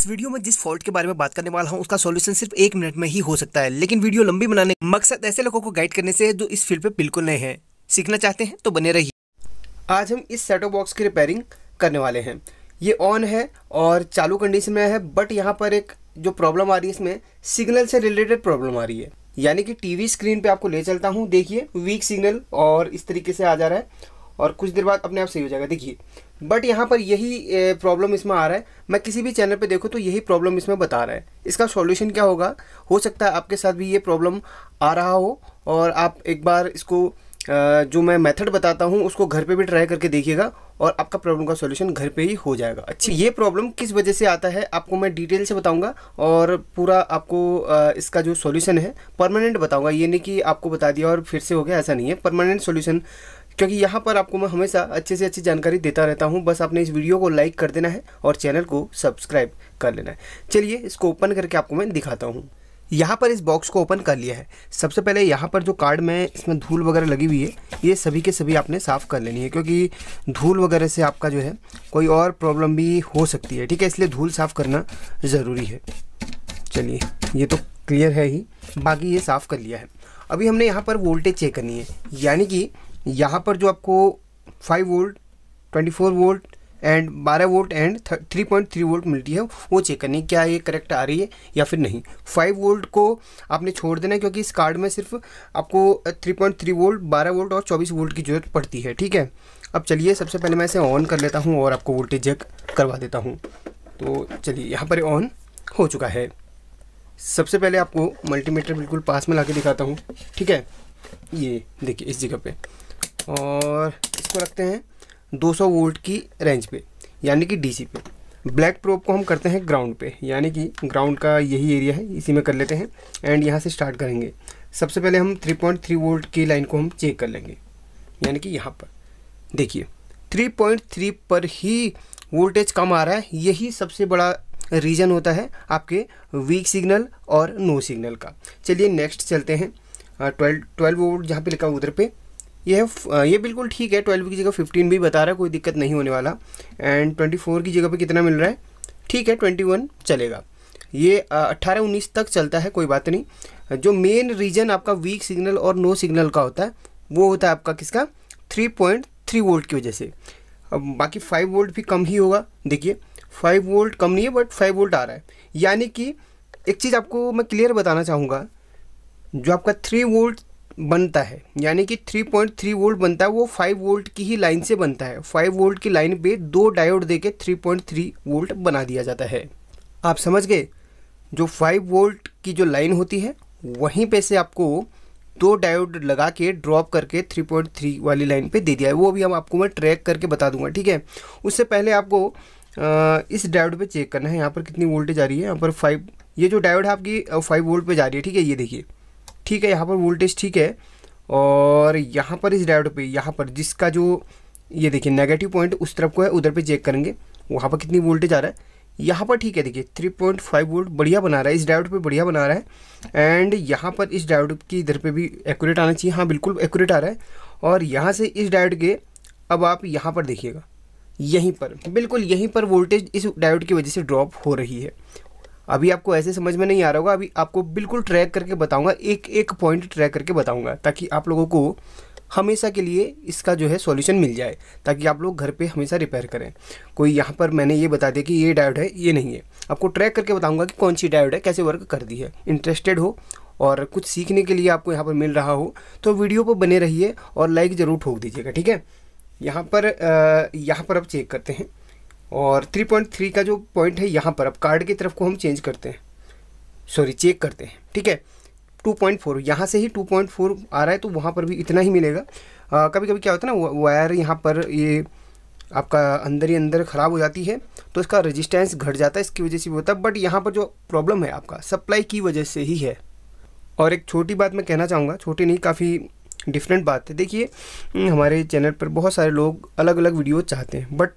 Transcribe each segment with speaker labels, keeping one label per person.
Speaker 1: इस वीडियो में जिस फॉल्ट के बारे में बात करने वाला हूँ उसका सोल्यूशन सिर्फ एक मिनट में ही हो सकता है लेकिन वीडियो लंबी बनाने का मकसद ऐसे लोगों को गाइड करने से है जो इस फील्ड पे बिल्कुल नए हैं सीखना चाहते हैं तो बने रहिए आज हम इस सेटो बॉक्स की रिपेयरिंग करने वाले हैं ये ऑन है और चालू कंडीशन में है बट यहाँ पर एक जो प्रॉब्लम आ रही है इसमें सिग्नल से रिलेटेड प्रॉब्लम आ रही है यानी कि टीवी स्क्रीन पे आपको ले चलता हूँ देखिए वीक सिग्नल और इस तरीके से आ जा रहा है और कुछ देर बाद अपने आप सही हो जाएगा देखिए बट यहाँ पर यही प्रॉब्लम इसमें आ रहा है मैं किसी भी चैनल पे देखूँ तो यही प्रॉब्लम इसमें बता रहा है इसका सॉल्यूशन क्या होगा हो सकता है आपके साथ भी ये प्रॉब्लम आ रहा हो और आप एक बार इसको जो मैं मेथड बताता हूँ उसको घर पे भी ट्राई करके देखिएगा और आपका प्रॉब्लम का सॉल्यूशन घर पे ही हो जाएगा अच्छी ये प्रॉब्लम किस वजह से आता है आपको मैं डिटेल से बताऊंगा और पूरा आपको इसका जो सॉल्यूशन है परमानेंट बताऊंगा ये नहीं कि आपको बता दिया और फिर से हो गया ऐसा नहीं है परमानेंट सॉल्यूशन क्योंकि यहाँ पर आपको मैं हमेशा अच्छे से अच्छी जानकारी देता रहता हूँ बस आपने इस वीडियो को लाइक कर देना है और चैनल को सब्सक्राइब कर लेना है चलिए इसको ओपन करके आपको मैं दिखाता हूँ यहाँ पर इस बॉक्स को ओपन कर लिया है सबसे पहले यहाँ पर जो कार्ड में इसमें धूल वगैरह लगी हुई है ये सभी के सभी आपने साफ़ कर लेनी है क्योंकि धूल वगैरह से आपका जो है कोई और प्रॉब्लम भी हो सकती है ठीक है इसलिए धूल साफ़ करना ज़रूरी है चलिए ये तो क्लियर है ही बाकी ये साफ़ कर लिया है अभी हमने यहाँ पर वोल्टेज चेक करनी है यानी कि यहाँ पर जो आपको 5 volt 24 volt and 12 volt and 3.3 volt मिलती है वो चेक करनी क्या ये करेक्ट आ रही है या फिर नहीं 5 वोल्ट को आपने छोड़ देना क्योंकि इस कार्ड में सिर्फ आपको 3.3 वोल्ट 12 वोल्ट और 24 वोल्ट की ज़रूरत पड़ती है ठीक है अब चलिए सबसे पहले मैं इसे ऑन कर लेता हूँ और आपको वोल्टेज चेक करवा देता हूँ तो चलिए यहाँ पर ऑन हो चुका है सबसे पहले आपको मल्टीमीटर बिल्कुल पास में ला दिखाता हूँ ठीक है ये देखिए इस जगह पर और इसको रखते हैं 200 वोल्ट की रेंज पे यानी कि डीसी पे ब्लैक प्रोब को हम करते हैं ग्राउंड पे यानी कि ग्राउंड का यही एरिया है इसी में कर लेते हैं एंड यहाँ से स्टार्ट करेंगे सबसे पहले हम 3.3 वोल्ट की लाइन को हम चेक कर लेंगे यानी कि यहाँ पर देखिए 3.3 पर ही वोल्टेज कम आ रहा है यही सबसे बड़ा रीज़न होता है आपके वीक सिग्नल और नो सिग्नल का चलिए नेक्स्ट चलते हैं ट्वेल्व ट्वेल्व वोल्ट जहाँ पे लिखा उधर पे ये ये बिल्कुल ठीक है ट्वेल्व की जगह फिफ्टीन भी बता रहा है कोई दिक्कत नहीं होने वाला एंड ट्वेंटी फोर की जगह पे कितना मिल रहा है ठीक है ट्वेंटी वन चलेगा ये अट्ठारह उन्नीस तक चलता है कोई बात नहीं जो मेन रीजन आपका वीक सिग्नल और नो सिग्नल का होता है वो होता है आपका किसका थ्री पॉइंट थ्री वोल्ट की वजह से अब बाकी फाइव वोल्ट भी कम ही होगा देखिए फाइव वोल्ट कम नहीं है बट फाइव वोल्ट आ रहा है यानी कि एक चीज़ आपको मैं क्लियर बताना चाहूँगा जो आपका थ्री वोल्ट बनता है यानी कि 3.3 वोल्ट बनता है वो 5 वोल्ट की ही लाइन से बनता है 5 वोल्ट की लाइन पे दो डायोड देके 3.3 वोल्ट बना दिया जाता है आप समझ गए जो 5 वोल्ट की जो लाइन होती है वहीं पे से आपको दो डायोड लगा के ड्रॉप करके 3.3 वाली लाइन पे दे दिया है वो भी हम आपको मैं ट्रैक करके बता दूंगा ठीक है उससे पहले आपको आ, इस डायोड पे चेक करना है यहाँ पर कितनी वोल्टेज आ रही है यहाँ पर फाइव ये जो डायोड है आपकी फाइव वोल्ट पे जा रही है ठीक है ये देखिए ठीक है यहाँ पर वोल्टेज ठीक है और यहाँ पर इस डायोड पे यहाँ पर जिसका जो ये देखिए नेगेटिव पॉइंट उस तरफ को है उधर पे चेक करेंगे वहाँ पर कितनी वोल्टेज आ रहा है यहाँ पर ठीक है देखिए 3.5 वोल्ट बढ़िया बना रहा है इस डायोड पे बढ़िया बना रहा है एंड यहाँ पर इस डायोड की इधर पे भी एक्यूरेट आना चाहिए हाँ बिल्कुल एक्यूरेट आ रहा है और यहाँ से इस डायोड के अब आप यहाँ पर देखिएगा यहीं पर बिल्कुल यहीं पर वोल्टेज इस डायोड की वजह से ड्रॉप हो रही है अभी आपको ऐसे समझ में नहीं आ रहा होगा अभी आपको बिल्कुल ट्रैक करके बताऊंगा एक एक पॉइंट ट्रैक करके बताऊंगा ताकि आप लोगों को हमेशा के लिए इसका जो है सॉल्यूशन मिल जाए ताकि आप लोग घर पे हमेशा रिपेयर करें कोई यहाँ पर मैंने ये बता दिया कि ये डायोड है ये नहीं है आपको ट्रैक करके बताऊँगा कि कौन सी डायोड है कैसे वर्क कर दी है इंटरेस्टेड हो और कुछ सीखने के लिए आपको यहाँ पर मिल रहा हो तो वीडियो पर बने रहिए और लाइक ज़रूर ठोक दीजिएगा ठीक है यहाँ पर यहाँ पर आप चेक करते हैं और 3.3 का जो पॉइंट है यहाँ पर अब कार्ड की तरफ को हम चेंज करते हैं सॉरी चेक करते हैं ठीक है 2.4 यहाँ से ही 2.4 आ रहा है तो वहाँ पर भी इतना ही मिलेगा आ, कभी कभी क्या होता है ना वायर यहाँ पर ये आपका अंदर ही अंदर ख़राब हो जाती है तो इसका रजिस्टेंस घट जाता है इसकी वजह से भी होता है बट यहाँ पर जो प्रॉब्लम है आपका सप्लाई की वजह से ही है और एक छोटी बात मैं कहना चाहूँगा छोटी नहीं काफ़ी डिफरेंट बात है देखिए हमारे चैनल पर बहुत सारे लोग अलग अलग वीडियो चाहते हैं बट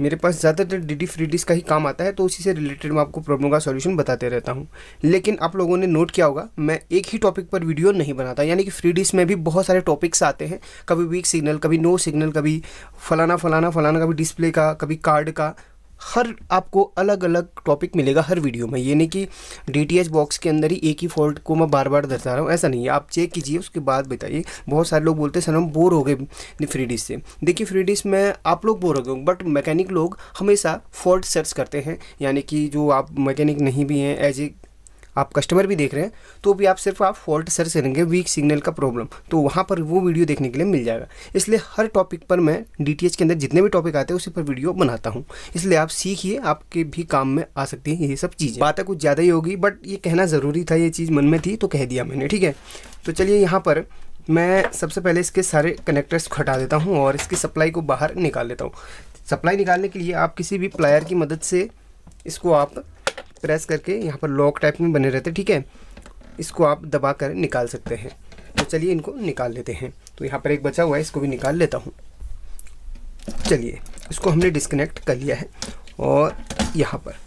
Speaker 1: मेरे पास ज़्यादातर डी डी फ्री डिस्क का ही काम आता है तो उसी से रिलेटेड मैं आपको प्रॉब्लम का सॉल्यूशन बताते रहता हूँ लेकिन आप लोगों ने नोट किया होगा मैं एक ही टॉपिक पर वीडियो नहीं बनाता यानी कि फ्री डिस्क में भी बहुत सारे टॉपिक्स आते हैं कभी वीक सिग्नल कभी नो सिग्नल कभी फलाना फलाना फलाना कभी डिस्प्ले का कभी कार्ड का हर आपको अलग अलग टॉपिक मिलेगा हर वीडियो में ये नहीं कि डी बॉक्स के अंदर ही एक ही फॉल्ट को मैं बार बार दर्शा रहा हूँ ऐसा नहीं है आप चेक कीजिए उसके बाद बताइए बहुत सारे लोग बोलते हैं सर हम बोर हो गए फ्री डिश से देखिए फ्री डिश में आप लोग बोर हो गए बट मैकेनिक लोग हमेशा फॉल्ट सर्च करते हैं यानी कि जो आप मैकेनिक नहीं भी हैं एज ए आप कस्टमर भी देख रहे हैं तो भी आप सिर्फ आप फॉल्ट सर्च करेंगे वीक सिग्नल का प्रॉब्लम तो वहाँ पर वो वीडियो देखने के लिए मिल जाएगा इसलिए हर टॉपिक पर मैं डी के अंदर जितने भी टॉपिक आते हैं उसी पर वीडियो बनाता हूँ इसलिए आप सीखिए आपके भी काम में आ सकती हैं ये सब चीज़ें बातें कुछ ज़्यादा ही होगी बट ये कहना ज़रूरी था ये चीज़ मन में थी तो कह दिया मैंने ठीक है तो चलिए यहाँ पर मैं सबसे पहले इसके सारे कनेक्टर्स हटा देता हूँ और इसकी सप्लाई को बाहर निकाल लेता हूँ सप्लाई निकालने के लिए आप किसी भी प्लायर की मदद से इसको आप प्रेस करके यहाँ पर लॉक टाइप में बने रहते हैं ठीक है इसको आप दबा कर निकाल सकते हैं तो चलिए इनको निकाल लेते हैं तो यहाँ पर एक बचा हुआ है इसको भी निकाल लेता हूँ चलिए इसको हमने डिस्कनेक्ट कर लिया है और यहाँ पर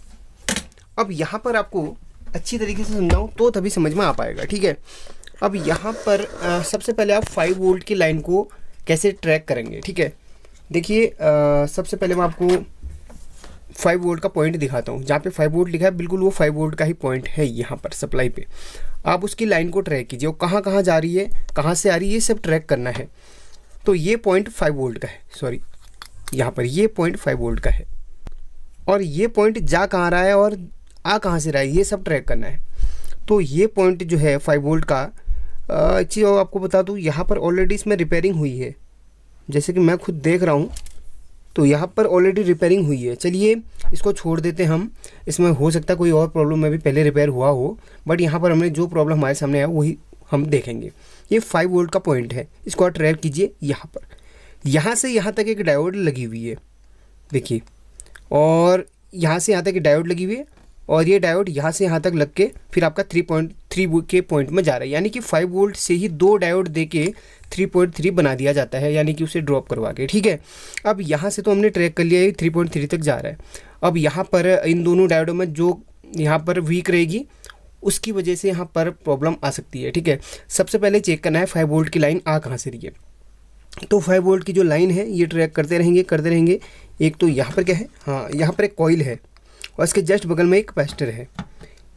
Speaker 1: अब यहाँ पर आपको अच्छी तरीके से समझाऊँ तो तभी समझ में आ पाएगा ठीक है अब यहाँ पर आ, सबसे पहले आप फाइव वोल्ट की लाइन को कैसे ट्रैक करेंगे ठीक है देखिए सबसे पहले मैं आपको फाइव वोल्ट का पॉइंट दिखाता हूँ जहाँ पे फाइव वोल्ट लिखा है बिल्कुल वो फाइव वोल्ट का ही पॉइंट है यहाँ पर सप्लाई पे आप उसकी लाइन को ट्रैक कीजिए वो कहाँ कहाँ जा रही है कहाँ से आ रही है ये सब ट्रैक करना है तो ये पॉइंट फाइव वोल्ट का है सॉरी यहाँ पर ये पॉइंट फाइव वोल्ट का है और ये पॉइंट जा कहाँ रहा है और आ कहाँ से रहा है ये सब ट्रैक करना है तो ये पॉइंट जो है फाइव वोल्ट का एक चीज़ और आपको बता दूँ यहाँ पर ऑलरेडी इसमें रिपेयरिंग हुई है जैसे कि मैं खुद देख रहा हूँ तो यहाँ पर ऑलरेडी रिपेयरिंग हुई है चलिए इसको छोड़ देते हम इसमें हो सकता है कोई और प्रॉब्लम में भी पहले रिपेयर हुआ हो बट यहाँ पर हमने जो प्रॉब्लम हमारे सामने आया वही हम देखेंगे ये फाइव वोल्ट का पॉइंट है इसको आप ट्रेयर कीजिए यहाँ पर यहाँ से यहाँ तक एक डायोड लगी हुई है देखिए और यहाँ से यहाँ तक एक डायोड लगी हुई है और ये डायोड यहाँ से यहाँ तक लग के फिर आपका थ्री पॉइंट थ्री के पॉइंट में जा रहा है यानी कि फाइव वोल्ट से ही दो डायोड दे के थ्री पॉइंट थ्री बना दिया जाता है यानी कि उसे ड्रॉप करवा के ठीक है अब यहाँ से तो हमने ट्रैक कर लिया है थ्री पॉइंट थ्री तक जा रहा है अब यहाँ पर इन दोनों डायोडों में जो यहाँ पर वीक रहेगी उसकी वजह से यहाँ पर प्रॉब्लम आ सकती है ठीक है सबसे पहले चेक करना है फाइव वोल्ट की लाइन आ कहाँ से रही है तो फाइव वोल्ट की जो लाइन है ये ट्रैक करते रहेंगे करते रहेंगे एक तो यहाँ पर क्या है हाँ यहाँ पर एक कॉयल है और इसके जस्ट बगल में एक कैपेसिटर है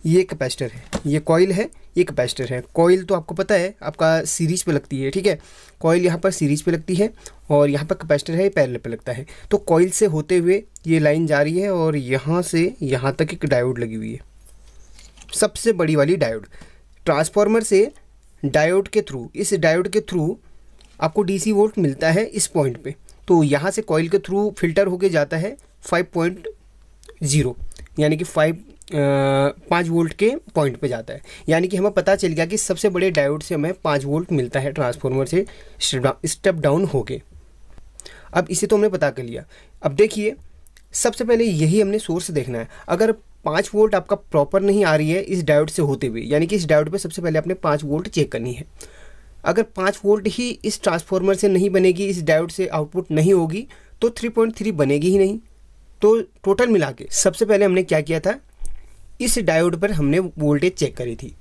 Speaker 1: ये कैपेसिटर है ये कॉयल है ये कैपेसिटर है कॉइल तो आपको पता है आपका सीरीज पे लगती है ठीक है कॉयल यहाँ पर सीरीज पे लगती है और यहाँ पर कैपेसिटर है ये पैरेलल पे लगता है तो कॉयल से होते हुए ये लाइन जा रही है और यहाँ से यहाँ तक एक डायोड लगी हुई है सबसे बड़ी वाली डायोड ट्रांसफार्मर से डायोड के थ्रू इस डायोड के थ्रू आपको सी वोल्ट मिलता है इस पॉइंट पर तो यहाँ से कॉइल के थ्रू फिल्टर होके जाता है फाइव पॉइंट ज़ीरो यानी कि फाइव पाँच वोल्ट के पॉइंट पे जाता है यानी कि हमें पता चल गया कि सबसे बड़े डायोड से हमें पाँच वोल्ट मिलता है ट्रांसफार्मर से स्टेप डाउन होके अब इसे तो हमने पता कर लिया अब देखिए सबसे पहले यही हमने सोर्स देखना है अगर पाँच वोल्ट आपका प्रॉपर नहीं आ रही है इस डायोड से होते हुए यानी कि इस डायोड पर सबसे पहले आपने पाँच वोल्ट चेक करनी है अगर पाँच वोल्ट ही इस ट्रांसफार्मर से नहीं बनेगी इस डायोड से आउटपुट नहीं होगी तो थ्री पॉइंट थ्री बनेगी ही नहीं तो टोटल मिला के सबसे पहले हमने क्या किया था इस डायोड पर हमने वोल्टेज चेक करी थी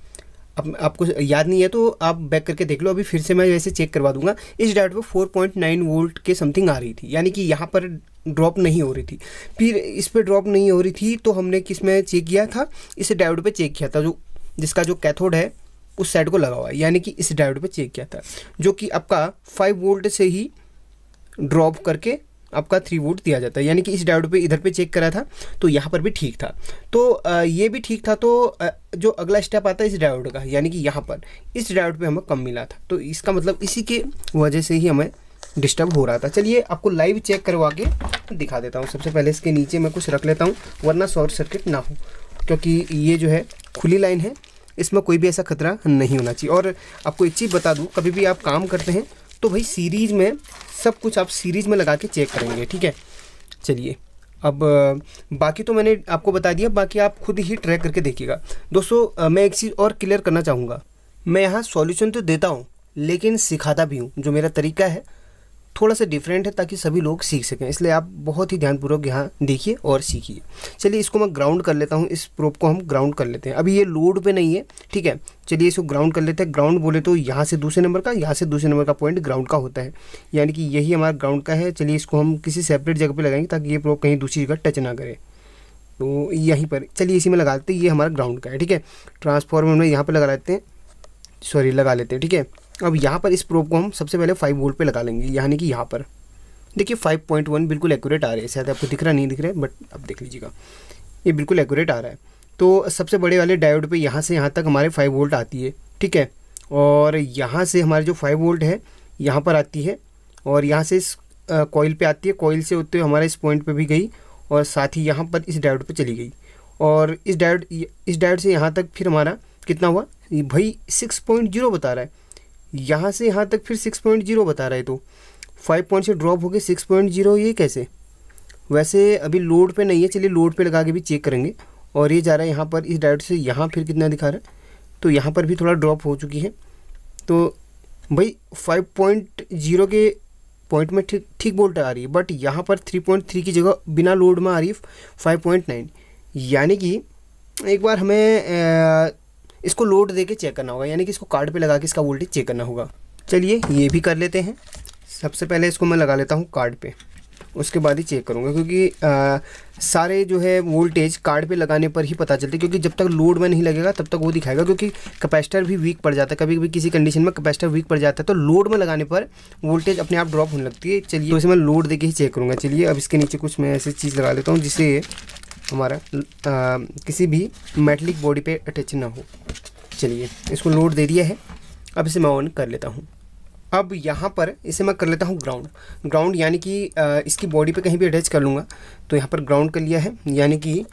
Speaker 1: अब आपको याद नहीं है तो आप बैक करके देख लो अभी फिर से मैं वैसे चेक करवा दूंगा इस डायोड पर 4.9 वोल्ट के समथिंग आ रही थी यानी कि यहाँ पर ड्रॉप नहीं हो रही थी फिर इस पर ड्रॉप नहीं हो रही थी तो हमने किस में चेक किया था इस डायोड पर चेक किया था जो जिसका जो कैथोड है उस साइड को लगा हुआ है यानी कि इस डायोड पर चेक किया था जो कि आपका फाइव वोल्ट से ही ड्रॉप करके आपका थ्री वोट दिया जाता है यानी कि इस डायोड पे इधर पे चेक करा था तो यहाँ पर भी ठीक था तो ये भी ठीक था तो जो अगला स्टेप आता है इस डायोड का यानी कि यहाँ पर इस डायोड पे हमें कम मिला था तो इसका मतलब इसी के वजह से ही हमें डिस्टर्ब हो रहा था चलिए आपको लाइव चेक करवा के दिखा देता हूँ सबसे पहले इसके नीचे मैं कुछ रख लेता हूँ वरना शॉर्ट सर्किट ना हो क्योंकि ये जो है खुली लाइन है इसमें कोई भी ऐसा खतरा नहीं होना चाहिए और आपको एक चीज़ बता दूँ कभी भी आप काम करते हैं तो भाई सीरीज़ में सब कुछ आप सीरीज़ में लगा के चेक करेंगे ठीक है चलिए अब बाकी तो मैंने आपको बता दिया बाकी आप खुद ही ट्रैक करके देखिएगा दोस्तों मैं एक चीज़ और क्लियर करना चाहूँगा मैं यहाँ सॉल्यूशन तो देता हूँ लेकिन सिखाता भी हूँ जो मेरा तरीका है थोड़ा सा डिफरेंट है ताकि सभी लोग सीख सकें इसलिए आप बहुत ही ध्यानपूर्वक यहाँ देखिए और सीखिए चलिए इसको मैं ग्राउंड कर लेता हूँ इस प्रोप को हम ग्राउंड कर लेते हैं अभी ये लोड पे नहीं है ठीक है चलिए इसको ग्राउंड कर लेते हैं ग्राउंड बोले तो यहाँ से दूसरे नंबर का यहाँ से दूसरे नंबर का पॉइंट ग्राउंड का होता है यानी कि यही हमारा ग्राउंड का है चलिए इसको हम किसी सेपरेट जगह पर लगाएंगे ताकि ये प्रोप कहीं दूसरी जगह टच ना करें तो यहीं पर चलिए इसी में लगा देते हैं ये हमारा ग्राउंड का है ठीक है ट्रांसफॉर्मर में यहाँ पर लगा लेते हैं सॉरी लगा लेते हैं ठीक है अब यहाँ पर इस प्रोब को हम सबसे पहले फाइव वोल्ट पे लगा लेंगे यानी कि यहाँ पर देखिए फाइव पॉइंट वन बिल्कुल एक्यूरेट आ रहा है शायद आपको दिख रहा नहीं दिख रहा है बट आप देख लीजिएगा ये बिल्कुल एक्यूरेट आ रहा है तो सबसे बड़े वाले डायोड पे यहाँ से यहाँ तक हमारे फाइव वोल्ट आती है ठीक है और यहाँ से हमारे जो फाइव वोल्ट है यहाँ पर आती है और यहाँ से इस कॉयल पर आती है कॉयल से होते हुए हमारे इस पॉइंट पर भी गई और साथ ही यहाँ पर इस डायोड पर चली गई और इस डायोड इस डायोड से यहाँ तक फिर हमारा कितना हुआ भाई सिक्स पॉइंट जीरो बता रहा है यहाँ से यहाँ तक फिर सिक्स पॉइंट जीरो बता रहे तो फाइव पॉइंट से ड्रॉप हो गए सिक्स पॉइंट जीरो ये कैसे वैसे अभी लोड पे नहीं है चलिए लोड पे लगा के भी चेक करेंगे और ये जा रहा है यहाँ पर इस डायरेक्ट से यहाँ फिर कितना दिखा रहा है तो यहाँ पर भी थोड़ा ड्रॉप हो चुकी है तो भाई फाइव पॉइंट जीरो के पॉइंट में ठीक ठीक बोल्ट आ रही है बट यहाँ पर थ्री पॉइंट थ्री की जगह बिना लोड में आ रही है फाइव पॉइंट नाइन यानी कि एक बार हमें इसको लोड दे के चेक करना होगा यानी कि इसको कार्ड पे लगा के इसका वोल्टेज चेक करना होगा चलिए ये भी कर लेते हैं सबसे पहले इसको मैं लगा लेता हूँ कार्ड पे उसके बाद ही चेक करूँगा क्योंकि आ, सारे जो है वोल्टेज कार्ड पे लगाने पर ही पता चलते क्योंकि जब तक लोड में नहीं लगेगा तब तक वो दिखाएगा क्योंकि कैपेसिटर भी वीक पड़ जाता है कभी कभी किसी कंडीशन में कैपेसिटर वीक पड़ जाता है तो लोड में लगाने पर वोल्टेज अपने आप ड्रॉप होने लगती है चलिए तो इसे मैं लोड दे के ही चेक करूँगा चलिए अब इसके नीचे कुछ मैं ऐसी चीज़ लगा लेता हूँ जिससे हमारा किसी भी मेटलिक बॉडी पे अटैच ना हो चलिए इसको लोड दे दिया है अब इसे मैं ऑन कर लेता हूँ अब यहाँ पर इसे मैं कर लेता हूँ ग्राउंड ग्राउंड यानी कि इसकी बॉडी पे कहीं भी अटैच कर लूँगा तो यहाँ पर ग्राउंड कर लिया है यानी कि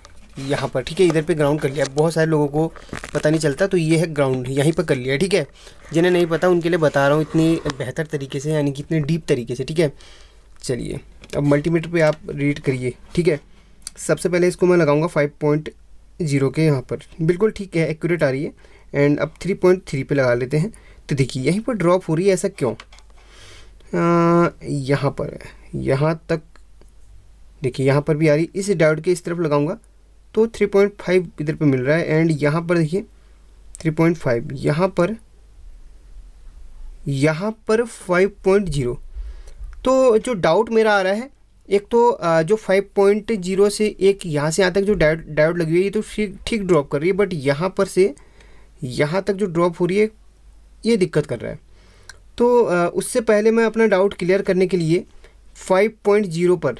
Speaker 1: यहाँ पर ठीक है इधर पे ग्राउंड कर लिया बहुत सारे लोगों को पता नहीं चलता तो ये है ग्राउंड यहीं पर कर लिया ठीक है जिन्हें नहीं पता उनके लिए बता रहा हूँ इतनी बेहतर तरीके से यानी कि इतने डीप तरीके से ठीक है चलिए अब मल्टीमीटर पर आप रीड करिए ठीक है सबसे पहले इसको मैं लगाऊंगा फाइव पॉइंट जीरो के यहाँ पर बिल्कुल ठीक है एक्यूरेट आ रही है एंड अब थ्री पॉइंट थ्री पर लगा लेते हैं तो देखिए यहीं पर ड्रॉप हो रही है ऐसा क्यों यहाँ पर यहाँ तक देखिए यहाँ पर भी आ रही इस डाउट के इस तरफ लगाऊंगा तो 3.5 इधर पे मिल रहा है एंड यहाँ पर देखिए 3.5 पॉइंट यहाँ पर यहाँ पर 5.0 तो जो डाउट मेरा आ रहा है एक तो जो 5.0 से एक यहाँ से यहाँ तक जो डायोड लगी हुई है ये तो ठीक ड्रॉप कर रही है बट यहाँ पर से यहाँ तक जो ड्रॉप हो रही है ये दिक्कत कर रहा है तो उससे पहले मैं अपना डाउट क्लियर करने के लिए 5.0 पर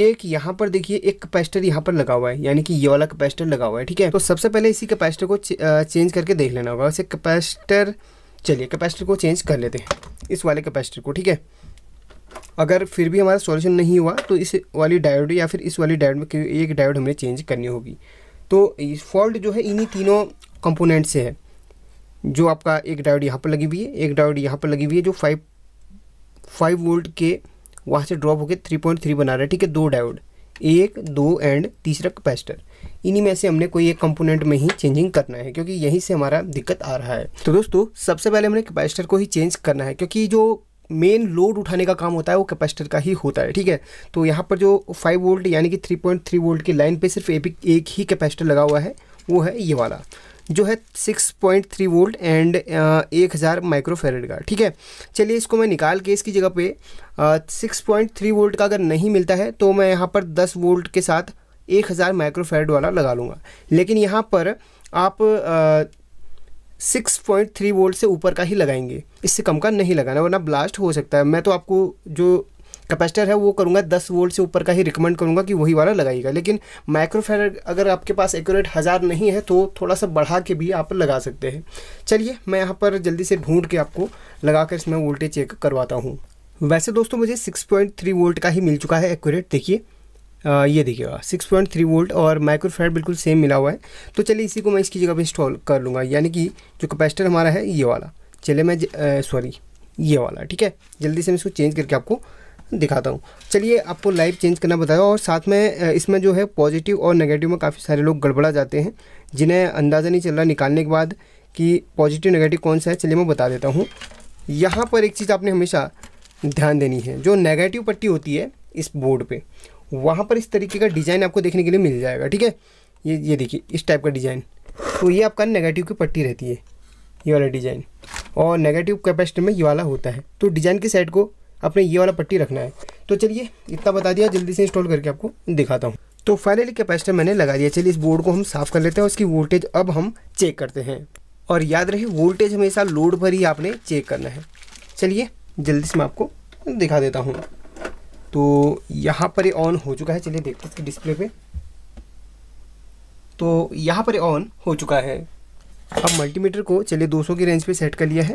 Speaker 1: एक यहाँ पर देखिए एक कैपेसिटर यहाँ पर लगा हुआ है यानी कि ये वाला कैपेसिटर लगा हुआ है ठीक है तो सबसे पहले इसी कैपेसिटर को चेंज करके देख लेना होगा वैसे कैपेसिटर चलिए कैपेसिटर को चेंज कर लेते हैं इस वाले कैपेसिटर को ठीक है अगर फिर भी हमारा सॉल्यूशन नहीं हुआ तो इस वाली डायोड या फिर इस वाली डायोड में एक डायोड हमें चेंज करनी होगी तो फॉल्ट जो है इन्हीं तीनों कंपोनेंट से है जो आपका एक डायोड यहाँ पर लगी हुई है एक डायोड यहाँ पर लगी हुई है जो फाइव फाइव वोल्ट के वहाँ से ड्रॉप होकर थ्री पॉइंट थ्री बना रहा है ठीक है दो डायोड एक दो एंड तीसरा कैपेसिटर इन्हीं में से हमने कोई एक कंपोनेंट में ही चेंजिंग करना है क्योंकि यहीं से हमारा दिक्कत आ रहा है तो दोस्तों सबसे पहले हमने कैपेसिटर को ही चेंज करना है क्योंकि जो मेन लोड उठाने का काम होता है वो कैपेसिटर का ही होता है ठीक है तो यहाँ पर जो 5 वोल्ट यानी कि 3.3 वोल्ट की लाइन पे सिर्फ एक, एक ही कैपेसिटर लगा हुआ है वो है ये वाला जो है 6.3 वोल्ट एंड एक हज़ार माइक्रोफेरेड का ठीक है चलिए इसको मैं निकाल के इसकी जगह पे सिक्स पॉइंट थ्री वोल्ट का अगर नहीं मिलता है तो मैं यहाँ पर दस वोल्ट के साथ एक हज़ार माइक्रोफेरेड वाला लगा लूँगा लेकिन यहाँ पर आप uh, 6.3 वोल्ट से ऊपर का ही लगाएंगे इससे कम का नहीं लगाना वरना ब्लास्ट हो सकता है मैं तो आपको जो कैपेसिटर है वो करूँगा दस वोल्ट से ऊपर का ही रिकमेंड करूँगा कि वही वाला लगाइएगा लेकिन माइक्रोफेरड अगर आपके पास एक्यूरेट हज़ार नहीं है तो थोड़ा सा बढ़ा के भी आप लगा सकते हैं चलिए मैं यहाँ पर जल्दी से ढूंढ के आपको लगा कर इसमें वोल्टेज चेक करवाता हूँ वैसे दोस्तों मुझे 6.3 वोल्ट का ही मिल चुका है एक्यूरेट देखिए ये देखिएगा 6.3 वोल्ट और माइक्रोफेड बिल्कुल सेम मिला हुआ है तो चलिए इसी को मैं इसकी जगह पर इंस्टॉल कर लूँगा यानी कि जो कैपेसिटर हमारा है ये वाला चलिए मैं सॉरी ये वाला ठीक है जल्दी से मैं इसको चेंज करके आपको दिखाता हूँ चलिए आपको लाइव चेंज करना बताया और साथ में इसमें जो है पॉजिटिव और नेगेटिव में काफ़ी सारे लोग गड़बड़ा जाते हैं जिन्हें अंदाज़ा नहीं चल रहा निकालने के बाद कि पॉजिटिव नेगेटिव कौन सा है चलिए मैं बता देता हूँ यहाँ पर एक चीज़ आपने हमेशा ध्यान देनी है जो नेगेटिव पट्टी होती है इस बोर्ड पे वहाँ पर इस तरीके का डिज़ाइन आपको देखने के लिए मिल जाएगा ठीक है ये ये देखिए इस टाइप का डिज़ाइन तो ये आपका नेगेटिव की पट्टी रहती है ये वाला डिज़ाइन और नेगेटिव कैपेसिटर में ये वाला होता है तो डिज़ाइन की साइड को आपने ये वाला पट्टी रखना है तो चलिए इतना बता दिया जल्दी से इंस्टॉल करके आपको दिखाता हूँ तो फाइनली कैपेसिटर मैंने लगा दिया चलिए इस बोर्ड को हम साफ़ कर लेते हैं उसकी वोल्टेज अब हम चेक करते हैं और याद रहे वोल्टेज हमेशा लोड पर ही आपने चेक करना है चलिए जल्दी से मैं आपको दिखा देता हूँ तो यहाँ पर ये ऑन हो चुका है चलिए देखते हैं इसके डिस्प्ले पे तो यहाँ पर ऑन हो चुका है अब मल्टीमीटर को चलिए 200 की रेंज पे सेट कर लिया है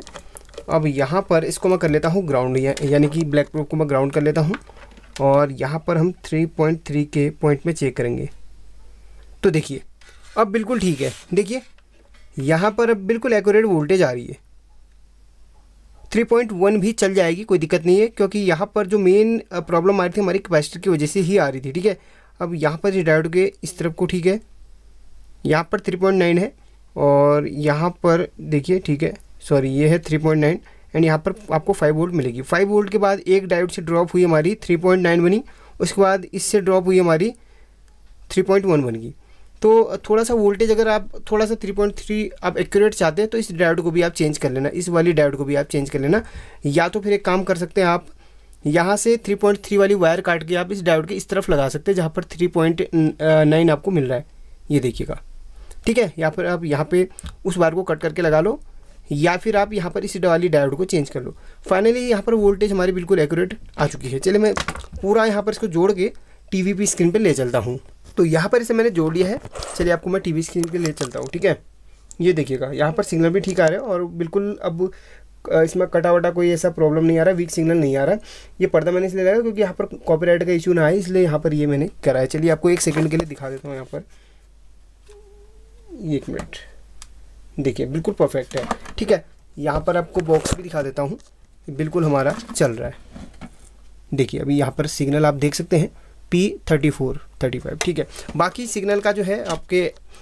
Speaker 1: अब यहाँ पर इसको मैं कर लेता हूँ ग्राउंड या, यानी कि ब्लैक प्रोप को मैं ग्राउंड कर लेता हूँ और यहाँ पर हम 3.3 के पॉइंट में चेक करेंगे तो देखिए अब बिल्कुल ठीक है देखिए यहाँ पर अब बिल्कुल एक्यूरेट वोल्टेज आ रही है थ्री पॉइंट वन भी चल जाएगी कोई दिक्कत नहीं है क्योंकि यहाँ पर जो मेन प्रॉब्लम आ रही थी हमारी कैपेसिटर की वजह से ही आ रही थी ठीक है अब यहाँ पर डायोड के इस तरफ को ठीक है यहाँ पर थ्री पॉइंट नाइन है और यहाँ पर देखिए ठीक है सॉरी ये है थ्री पॉइंट नाइन एंड यहाँ पर आपको फाइव वोल्ट मिलेगी फाइव वोल्ट के बाद एक डायोड से ड्रॉप हुई हमारी थ्री पॉइंट नाइन बनी उसके बाद इससे ड्रॉप हुई हमारी थ्री पॉइंट वन बन गई तो थोड़ा सा वोल्टेज अगर आप थोड़ा सा 3.3 आप एक्यूरेट चाहते हैं तो इस डायोड को भी आप चेंज कर लेना इस वाली डायोड को भी आप चेंज कर लेना या तो फिर एक काम कर सकते हैं आप यहाँ से 3.3 वाली वायर काट के आप इस डायोड के इस तरफ लगा सकते हैं जहाँ पर 3.9 आपको मिल रहा है ये देखिएगा ठीक है या फिर आप यहाँ पर उस वायर को कट करके लगा लो या फिर आप यहाँ पर इस वाली डायोड को चेंज कर लो फाइनली यहाँ पर वोल्टेज हमारी बिल्कुल एक्यूरेट आ चुकी है चलिए मैं पूरा यहाँ पर इसको जोड़ के टी पे स्क्रीन पर ले चलता हूँ तो यहाँ पर इसे मैंने जोड़ लिया है चलिए आपको मैं टीवी स्क्रीन पे ले चलता हूँ ठीक है ये देखिएगा यहाँ पर सिग्नल भी ठीक आ रहा है और बिल्कुल अब इसमें कटा वटा कोई ऐसा प्रॉब्लम नहीं आ रहा वीक सिग्नल नहीं आ रहा ये पर्दा मैंने इसलिए लगाया क्योंकि यहाँ पर कॉपी का इशू ना आए इसलिए यहाँ पर ये मैंने कराया चलिए आपको एक सेकेंड के लिए दिखा देता हूँ यहाँ पर एक मिनट देखिए बिल्कुल परफेक्ट है ठीक है यहाँ पर आपको बॉक्स भी दिखा देता हूँ बिल्कुल हमारा चल रहा है देखिए अभी यहाँ पर सिग्नल आप देख सकते हैं P thirty four thirty five ठीक है बाकी सिग्नल का जो है आपके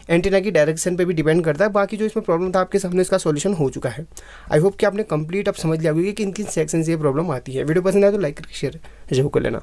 Speaker 1: एंटीना की डायरेक्शन पे भी डिपेंड करता है बाकी जो इसमें प्रॉब्लम था आपके सामने इसका सॉल्यूशन हो चुका है आई होप कि आपने कंप्लीट आप समझ लिया होगी कि किन किन सेक्शन से ये प्रॉब्लम आती है वीडियो पसंद आए तो लाइक करके शेयर जरूर कर लेना